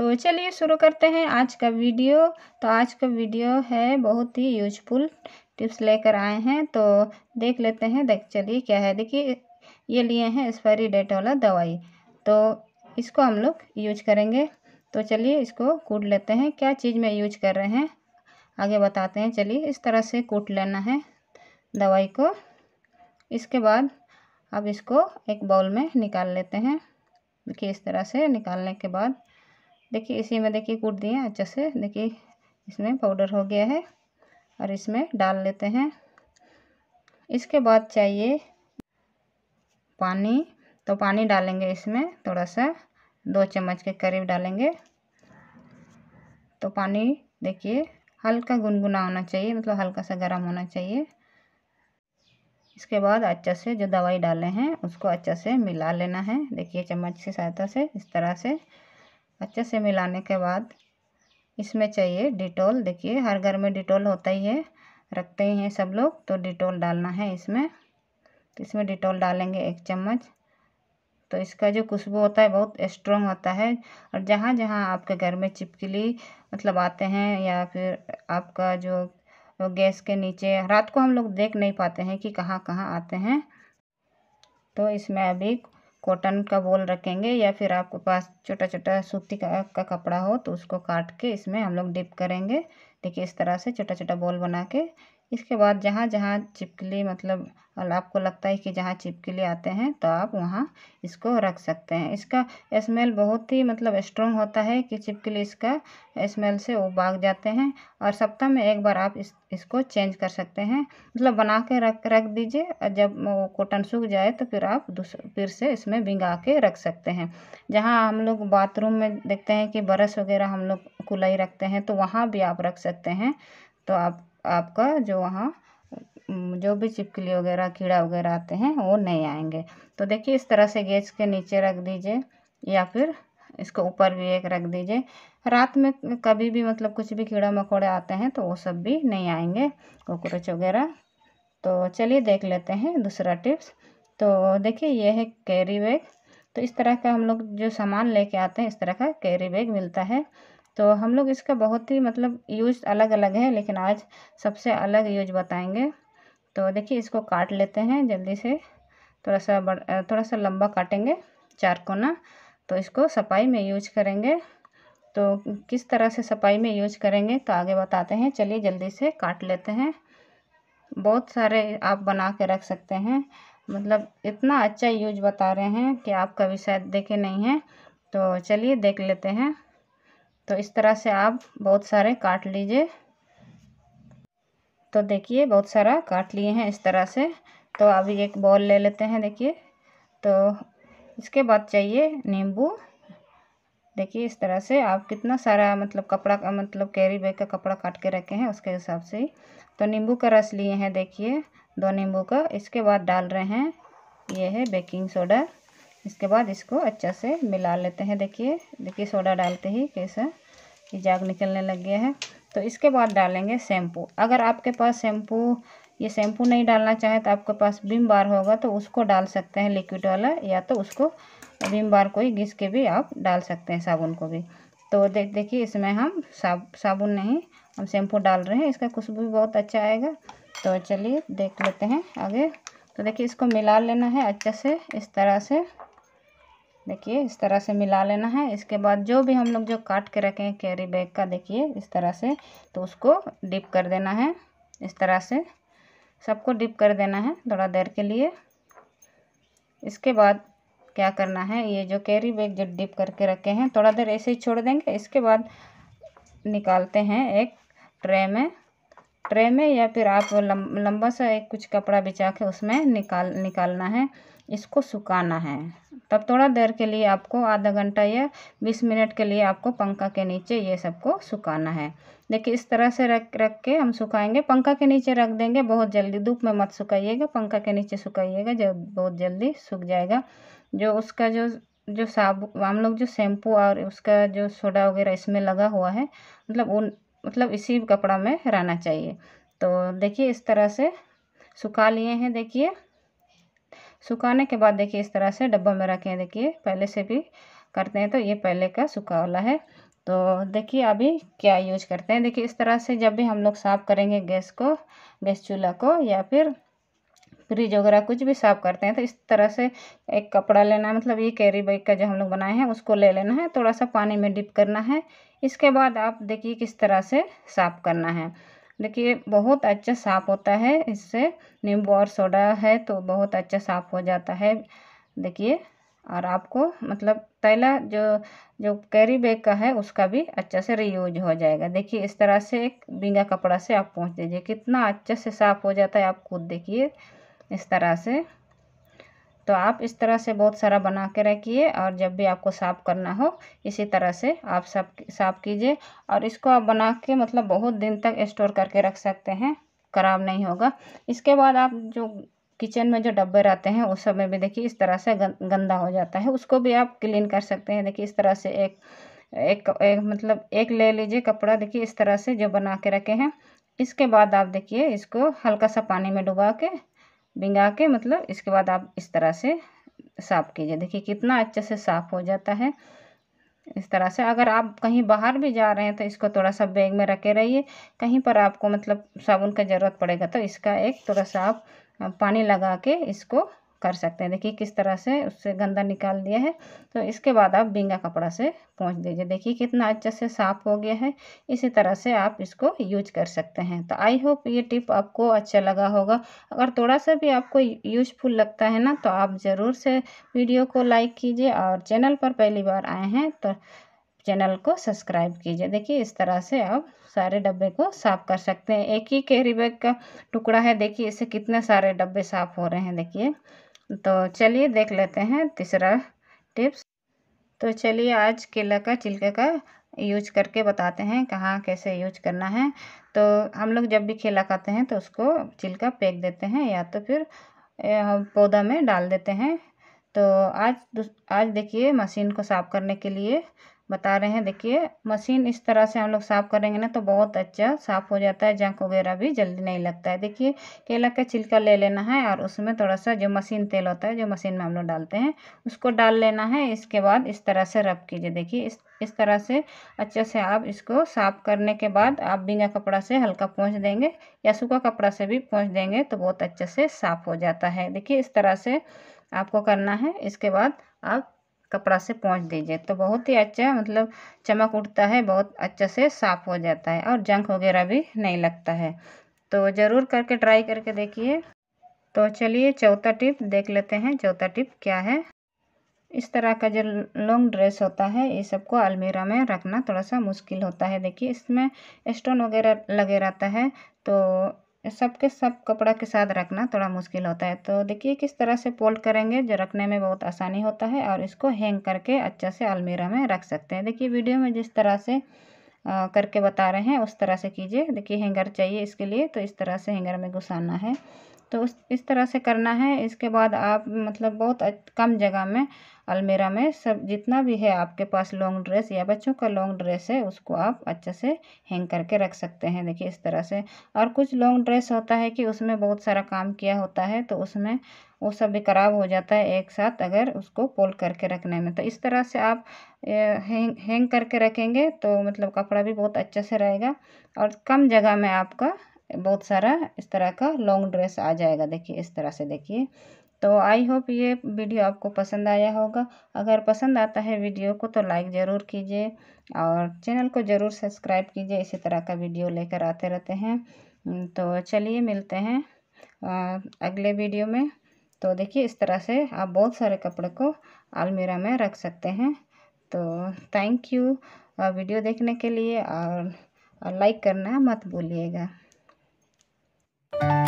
तो चलिए शुरू करते हैं आज का वीडियो तो आज का वीडियो है बहुत ही यूजफुल टिप्स लेकर आए हैं तो देख लेते हैं देख चलिए क्या है देखिए ये लिए हैं एक्सपायरी डेट वाला दवाई तो इसको हम लोग यूज करेंगे तो चलिए इसको कूट लेते हैं क्या चीज़ में यूज कर रहे हैं आगे बताते हैं चलिए इस तरह से कूट लेना है दवाई को इसके बाद अब इसको एक बाउल में निकाल लेते हैं देखिए इस तरह से निकालने के बाद देखिए इसी में देखिए कूट दिए अच्छे से देखिए इसमें पाउडर हो गया है और इसमें डाल लेते हैं इसके बाद चाहिए पानी तो पानी डालेंगे इसमें थोड़ा सा दो चम्मच के करीब डालेंगे तो पानी देखिए हल्का गुनगुना होना चाहिए मतलब हल्का सा गर्म होना चाहिए इसके बाद अच्छे से जो दवाई डाले हैं उसको अच्छे से मिला लेना है देखिए चम्मच की सहायता से इस तरह से अच्छे से मिलाने के बाद इसमें चाहिए डिटोल देखिए हर घर में डिटोल होता ही है रखते ही हैं सब लोग तो डिटोल डालना है इसमें तो इसमें डिटोल डालेंगे एक चम्मच तो इसका जो खुशबू होता है बहुत स्ट्रॉन्ग होता है और जहाँ जहाँ आपके घर में चिपकली मतलब आते हैं या फिर आपका जो गैस के नीचे रात को हम लोग देख नहीं पाते हैं कि कहाँ कहाँ आते हैं तो इसमें अभी कॉटन का बोल रखेंगे या फिर आपके पास छोटा छोटा सूती का, का कपड़ा हो तो उसको काट के इसमें हम लोग डिप करेंगे देखिए इस तरह से छोटा छोटा बॉल बना के इसके बाद जहाँ जहाँ चिपकली मतलब आपको लगता है कि जहाँ चिपकली आते हैं तो आप वहाँ इसको रख सकते हैं इसका स्मेल बहुत ही मतलब स्ट्रॉन्ग होता है कि चिपकली इसका स्मेल से वो भाग जाते हैं और सप्ताह में एक बार आप इस इसको चेंज कर सकते हैं मतलब बना के रख रख दीजिए और जब वो कॉटन सूख जाए तो फिर आप फिर से इसमें भिंगा के रख सकते हैं जहाँ हम लोग बाथरूम में देखते हैं कि बरस वगैरह हम लोग कुलई रखते हैं तो वहाँ भी आप रख सकते हैं तो आप आपका जो वहाँ जो भी चिपकली वगैरह कीड़ा वगैरह आते हैं वो नहीं आएंगे तो देखिए इस तरह से गैस के नीचे रख दीजिए या फिर इसको ऊपर भी एक रख दीजिए रात में कभी भी मतलब कुछ भी कीड़ा मकोड़े आते हैं तो वो सब भी नहीं आएंगे कॉकरोच वगैरह तो चलिए देख लेते हैं दूसरा टिप्स तो देखिए यह है कैरी बैग तो इस तरह का हम लोग जो सामान लेके आते हैं इस तरह का कैरी बैग मिलता है तो हम लोग इसका बहुत ही मतलब यूज अलग अलग है लेकिन आज सबसे अलग यूज बताएंगे तो देखिए इसको काट लेते हैं जल्दी से थोड़ा सा बड़ थोड़ा सा लंबा काटेंगे चार कोना तो इसको सफाई में यूज करेंगे तो किस तरह से सफाई में यूज करेंगे तो आगे बताते हैं चलिए जल्दी से काट लेते हैं बहुत सारे आप बना के रख सकते हैं मतलब इतना अच्छा यूज बता रहे हैं कि आप कभी शायद देखे नहीं हैं तो चलिए देख लेते हैं तो इस तरह से आप बहुत सारे काट लीजिए तो देखिए बहुत सारा काट लिए हैं इस तरह से तो अभी एक बॉल ले लेते हैं देखिए तो इसके बाद चाहिए नींबू देखिए इस तरह से आप कितना सारा मतलब कपड़ा मतलब कैरी बैग का कपड़ा काट के रखे हैं उसके हिसाब से तो नींबू का रस लिए हैं देखिए दो नींबू का इसके बाद डाल रहे हैं ये है बेकिंग सोडा इसके बाद इसको अच्छा से मिला लेते हैं देखिए देखिए सोडा डालते ही कैसा ये जाग निकलने लग गया है तो इसके बाद डालेंगे शैम्पू अगर आपके पास शैम्पू ये शैम्पू नहीं डालना चाहें तो आपके पास विम बार होगा तो उसको डाल सकते हैं लिक्विड वाला या तो उसको विम बार को ही घिस के भी आप डाल सकते हैं साबुन को भी तो देख देखिए इसमें हम साब साबुन नहीं हम शैम्पू डाल रहे हैं इसका खुशबू भी बहुत अच्छा आएगा तो चलिए देख लेते हैं आगे तो देखिए इसको मिला लेना है अच्छे से इस तरह से देखिए इस तरह से मिला लेना है इसके बाद जो भी हम लोग जो काट के रखे हैं कैरी बैग का देखिए इस तरह से तो उसको डिप कर देना है इस तरह से सबको डिप कर देना है थोड़ा देर के लिए इसके बाद क्या करना है ये जो कैरी बैग जो डिप करके रखे हैं थोड़ा देर ऐसे ही छोड़ देंगे इसके बाद निकालते हैं एक ट्रे में ट्रे में या फिर आप लंबा सा एक कुछ कपड़ा बिछा के उसमें निकाल निकालना है इसको सुखाना है तब थोड़ा देर के लिए आपको आधा घंटा या बीस मिनट के लिए आपको पंखा के नीचे ये सबको सुखाना है देखिए इस तरह से रख रख के हम सुखाएंगे पंखा के नीचे रख देंगे बहुत जल्दी धूप में मत सुखाइएगा पंखा के नीचे सुखाइएगा जब बहुत जल्दी सूख जाएगा जो उसका जो जो साबु हम लोग जो शैम्पू और उसका जो सोडा वगैरह इसमें लगा हुआ है मतलब उन मतलब इसी कपड़ा में रहना चाहिए तो देखिए इस तरह से सुखा लिए हैं देखिए सुखाने के बाद देखिए इस तरह से डब्बा में रखें देखिए पहले से भी करते हैं तो ये पहले का सूखा वाला है तो देखिए अभी क्या यूज करते हैं देखिए इस तरह से जब भी हम लोग साफ़ करेंगे गैस को गैस चूल्हा को या फिर फ्रिज वगैरह कुछ भी साफ़ करते हैं तो इस तरह से एक कपड़ा लेना है मतलब ये कैरी बैग का जो हम लोग बनाए हैं उसको ले लेना है थोड़ा सा पानी में डिप करना है इसके बाद आप देखिए किस तरह से साफ़ करना है देखिए बहुत अच्छा साफ होता है इससे नींबू और सोडा है तो बहुत अच्छा साफ हो जाता है देखिए और आपको मतलब तैला जो जो कैरी बैग का है उसका भी अच्छा से रीयूज हो जाएगा देखिए इस तरह से एक बिंगा कपड़ा से आप पहुँच दीजिए कितना अच्छे से साफ हो जाता है आप खुद देखिए इस तरह से तो आप इस तरह से बहुत सारा बना के रखिए और जब भी आपको साफ़ करना हो इसी तरह से आप साफ साफ़ कीजिए और इसको आप बना के मतलब बहुत दिन तक स्टोर करके रख सकते हैं खराब नहीं होगा इसके बाद आप जो किचन में जो डब्बे रहते हैं उस समय भी देखिए इस तरह से गंदा हो जाता है उसको भी आप क्लीन कर सकते हैं देखिए इस तरह से एक एक, एक मतलब एक ले लीजिए कपड़ा देखिए इस तरह से जो बना के रखे हैं इसके बाद आप देखिए इसको हल्का सा पानी में डुबा के बिंगा के मतलब इसके बाद आप इस तरह से साफ़ कीजिए देखिए कितना अच्छे से साफ़ हो जाता है इस तरह से अगर आप कहीं बाहर भी जा रहे हैं तो इसको थोड़ा सा बैग में रखे रहिए कहीं पर आपको मतलब साबुन का ज़रूरत पड़ेगा तो इसका एक थोड़ा सा आप पानी लगा के इसको कर सकते हैं देखिए किस तरह से उससे गंदा निकाल दिया है तो इसके बाद आप बिंगा कपड़ा से पहुँच दीजिए देखिए कितना अच्छे से साफ हो गया है इसी तरह से आप इसको यूज कर सकते हैं तो आई होप ये टिप आपको अच्छा लगा होगा अगर थोड़ा सा भी आपको यूजफुल लगता है ना तो आप ज़रूर से वीडियो को लाइक कीजिए और चैनल पर पहली बार आए हैं तो चैनल को सब्सक्राइब कीजिए देखिए इस तरह से आप सारे डब्बे को साफ कर सकते हैं एक ही कैरी बैग का टुकड़ा है देखिए इससे कितने सारे डब्बे साफ हो रहे हैं देखिए तो चलिए देख लेते हैं तीसरा टिप्स तो चलिए आज केला का छिलके का यूज करके बताते हैं कहाँ कैसे यूज करना है तो हम लोग जब भी केला खाते हैं तो उसको छिलका फेंक देते हैं या तो फिर पौधा में डाल देते हैं तो आज आज देखिए मशीन को साफ़ करने के लिए बता रहे हैं देखिए मशीन इस तरह से हम लोग साफ़ करेंगे ना तो बहुत अच्छा साफ़ हो जाता है जंक वगैरह भी जल्दी नहीं लगता है देखिए केला का छिलका ले लेना है और उसमें थोड़ा सा जो मशीन तेल होता है जो मशीन में हम लोग डालते हैं उसको डाल लेना है इसके बाद इस तरह से रब कीजिए देखिए इस इस तरह से अच्छे से आप इसको साफ़ करने के बाद आप बिंगा कपड़ा से हल्का पहुँच देंगे या सूखा कपड़ा से भी पहुँच देंगे तो बहुत अच्छे से साफ़ हो जाता है देखिए इस तरह से आपको करना है इसके बाद आप कपड़ा से पहुँच दीजिए तो बहुत ही अच्छा मतलब चमक उठता है बहुत अच्छे से साफ़ हो जाता है और जंक वगैरह भी नहीं लगता है तो ज़रूर करके ट्राई करके देखिए तो चलिए चौथा टिप देख लेते हैं चौथा टिप क्या है इस तरह का जो लॉन्ग ड्रेस होता है ये सबको अलमीरा में रखना थोड़ा सा मुश्किल होता है देखिए इसमें स्टोन वगैरह लगे रहता है तो सब के सब कपड़ा के साथ रखना थोड़ा मुश्किल होता है तो देखिए किस तरह से फोल्ड करेंगे जो रखने में बहुत आसानी होता है और इसको हैंग करके अच्छे से अलमीरा में रख सकते हैं देखिए वीडियो में जिस तरह से आ, करके बता रहे हैं उस तरह से कीजिए देखिए हैंगर चाहिए इसके लिए तो इस तरह से हैंगर में घुसाना है तो उस इस तरह से करना है इसके बाद आप मतलब बहुत कम जगह में अलमेरा में सब जितना भी है आपके पास लॉन्ग ड्रेस या बच्चों का लॉन्ग ड्रेस है उसको आप अच्छे से हैंग करके रख सकते हैं देखिए इस तरह से और कुछ लॉन्ग ड्रेस होता है कि उसमें बहुत सारा काम किया होता है तो उसमें वो सब भी खराब हो जाता है एक साथ अगर उसको पोल करके रखने में तो इस तरह से आप हैंग हैंग करके रखेंगे तो मतलब कपड़ा भी बहुत अच्छे से रहेगा और कम जगह में आपका बहुत सारा इस तरह का लॉन्ग ड्रेस आ जाएगा देखिए इस तरह से देखिए तो आई होप ये वीडियो आपको पसंद आया होगा अगर पसंद आता है वीडियो को तो लाइक ज़रूर कीजिए और चैनल को ज़रूर सब्सक्राइब कीजिए इसी तरह का वीडियो लेकर आते रहते हैं हम्म, तो चलिए मिलते हैं अगले वीडियो में तो देखिए इस तरह से आप बहुत सारे कपड़े को अलमीरा में रख सकते हैं तो थैंक यू वीडियो देखने के लिए और लाइक करना मत भूलिएगा thank you